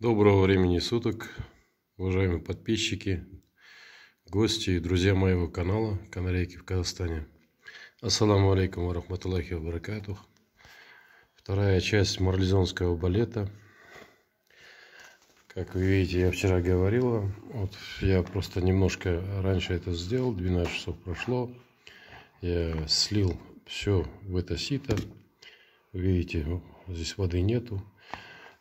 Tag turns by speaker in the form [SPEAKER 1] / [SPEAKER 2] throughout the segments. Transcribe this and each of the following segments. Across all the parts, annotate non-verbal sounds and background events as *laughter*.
[SPEAKER 1] Доброго времени суток, уважаемые подписчики, гости и друзья моего канала «Канарейки в Казахстане». Ассаламу алейкум ва рахматуллахи ва баракатух. Вторая часть марлезонского балета. Как вы видите, я вчера говорил Вот я просто немножко раньше это сделал, 12 часов прошло. Я слил все в это сито. Видите, здесь воды нету,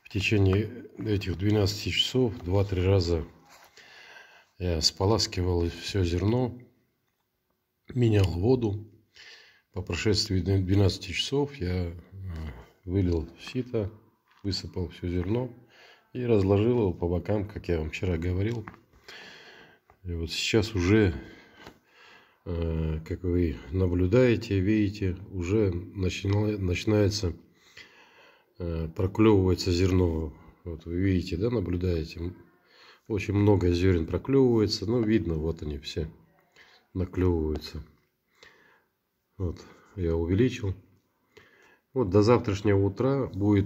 [SPEAKER 1] в течение этих 12 часов 2-3 раза я споласкивал все зерно, менял воду. По прошествии 12 часов я э, вылил сито, высыпал все зерно и разложил его по бокам, как я вам вчера говорил. И вот сейчас уже, э, как вы наблюдаете, видите, уже начинается Э, проклевывается зерно. Вот вы видите, да, наблюдаете. Очень много зерен проклевывается. Ну, видно, вот они все наклевываются. Вот, я увеличил. Вот до завтрашнего утра будет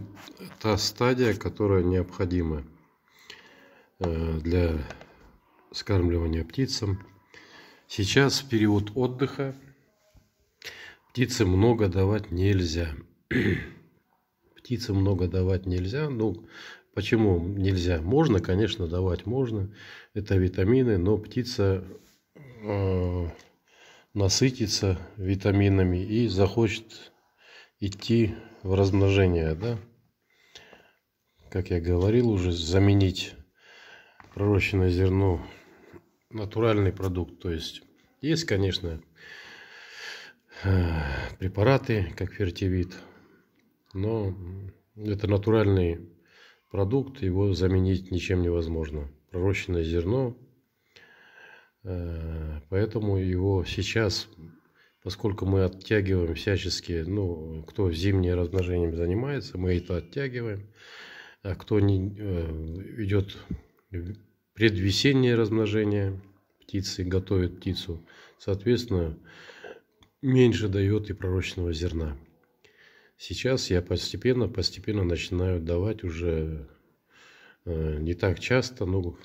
[SPEAKER 1] та стадия, которая необходима э, для скармливания птицам. Сейчас в период отдыха птице много давать нельзя. *clears throat* птицам много давать нельзя. Ну, почему нельзя? Можно, конечно, давать можно. Это витамины, но птица э, насытится витаминами и захочет идти в размножение, да? Как я говорил уже, заменить пророщенное зерно натуральный продукт. То есть есть, конечно, э, препараты, как фертивит, но это натуральный продукт, его заменить ничем невозможно. Пророщенное зерно, э, поэтому его сейчас, поскольку мы оттягиваем всячески, ну, кто зимнее размножением занимается, мы это оттягиваем, а кто не, э, идет предвесеннее размножение птицы, готовит птицу, соответственно, меньше дает и пророщенного зерна. Сейчас я постепенно, постепенно начинаю давать уже э, не так часто, ну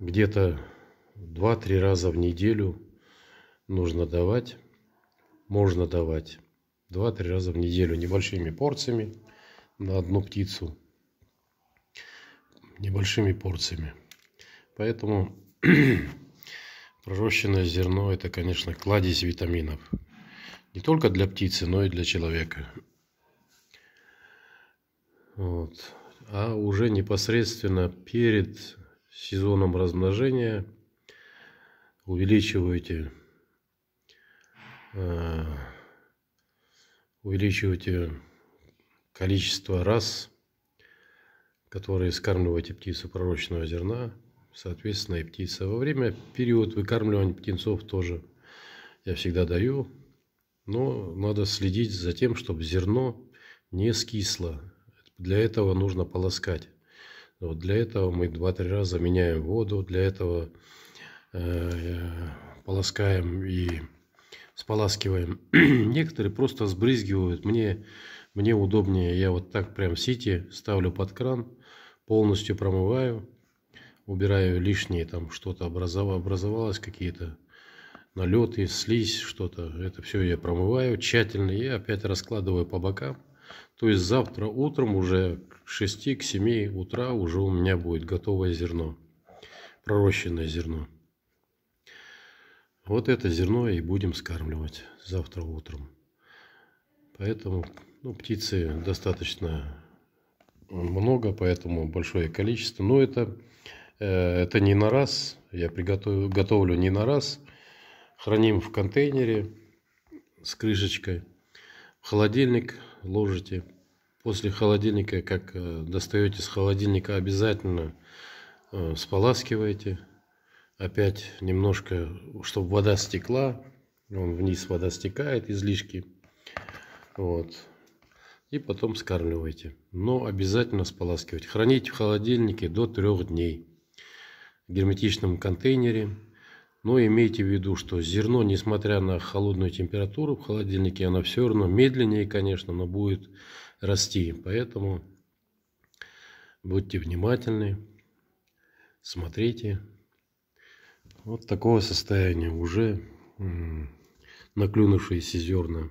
[SPEAKER 1] где-то 2-3 раза в неделю нужно давать, можно давать 2-3 раза в неделю небольшими порциями на одну птицу, небольшими порциями. Поэтому *clears throat* пророщенное зерно это, конечно, кладезь витаминов не только для птицы, но и для человека. Вот. А уже непосредственно перед сезоном размножения увеличиваете э, увеличиваете количество раз, которые скармливаете птицу пророчного зерна, соответственно и птица. Во время период выкармливания птенцов тоже я всегда даю но надо следить за тем, чтобы зерно не скисло. Для этого нужно полоскать. Вот для этого мы 2-3 раза меняем воду, для этого э, полоскаем и споласкиваем. *clears throat* Некоторые просто сбрызгивают. Мне, мне удобнее, я вот так прям сити ставлю под кран, полностью промываю, убираю лишнее там что-то образовалось, образовалось какие-то и слизь, что-то. Это все я промываю тщательно и опять раскладываю по бокам. То есть завтра утром уже к 6 к 7 утра уже у меня будет готовое зерно, пророщенное зерно. Вот это зерно и будем скармливать завтра утром. Поэтому ну, птицы достаточно много, поэтому большое количество. Но это, э, это не на раз. Я приготовлю, не на раз. Храним в контейнере с крышечкой. В холодильник ложите. После холодильника, как э, достаете с холодильника, обязательно э, споласкиваете. Опять немножко, чтобы вода стекла. Вон вниз вода стекает, излишки. Вот. И потом скармливайте. Но обязательно споласкивать. Хранить в холодильнике до трех дней. В герметичном контейнере но имейте в виду, что зерно, несмотря на холодную температуру в холодильнике, оно все равно медленнее, конечно, но будет расти. Поэтому будьте внимательны, смотрите. Вот такого состояния уже наклюнувшиеся зерна.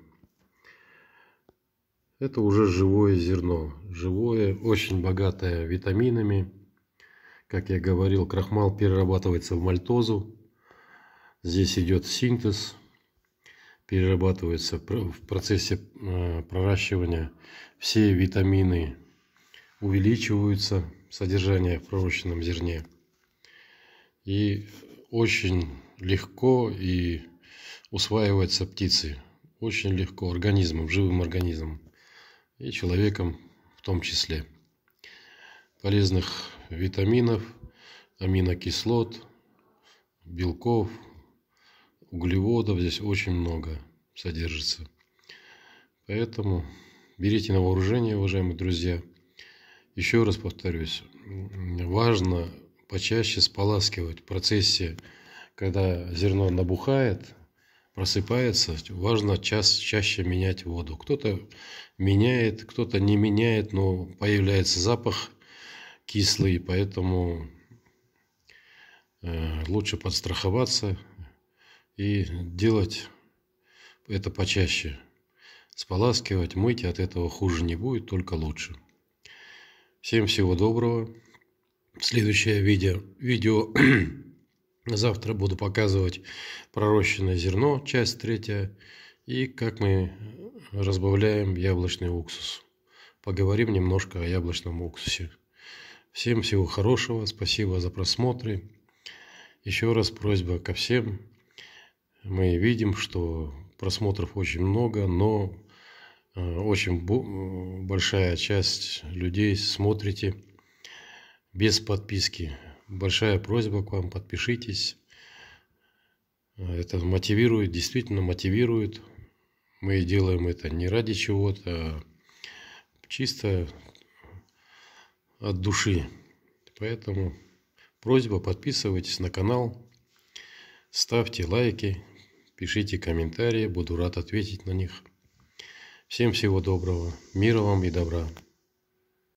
[SPEAKER 1] Это уже живое зерно. Живое, очень богатое витаминами. Как я говорил, крахмал перерабатывается в мальтозу. Здесь идет синтез, перерабатываются в процессе э, проращивания все витамины, увеличиваются содержание в пророщенном зерне. И очень легко и усваиваются птицы. Очень легко организмом, живым организмом и человеком в том числе. Полезных витаминов, аминокислот, белков – углеводов здесь очень много содержится. Поэтому берите на вооружение, уважаемые друзья. Еще раз повторюсь, важно почаще споласкивать в процессе, когда зерно набухает, просыпается, важно час, чаще менять воду. Кто-то меняет, кто-то не меняет, но появляется запах кислый, поэтому э, лучше подстраховаться и делать это почаще. Споласкивать, мыть, от этого хуже не будет, только лучше. Всем всего доброго. Следующее видео, видео *clears throat* завтра буду показывать пророщенное зерно, часть третья, и как мы разбавляем яблочный уксус. Поговорим немножко о яблочном уксусе. Всем всего хорошего, спасибо за просмотры. Еще раз просьба ко всем мы видим, что просмотров очень много, но э, очень э, большая часть людей смотрите без подписки. Большая просьба к вам, подпишитесь. Это мотивирует, действительно мотивирует. Мы делаем это не ради чего-то, а чисто от души. Поэтому просьба, подписывайтесь на канал, ставьте лайки, Пишите комментарии, буду рад ответить на них. Всем всего доброго, мира вам и добра.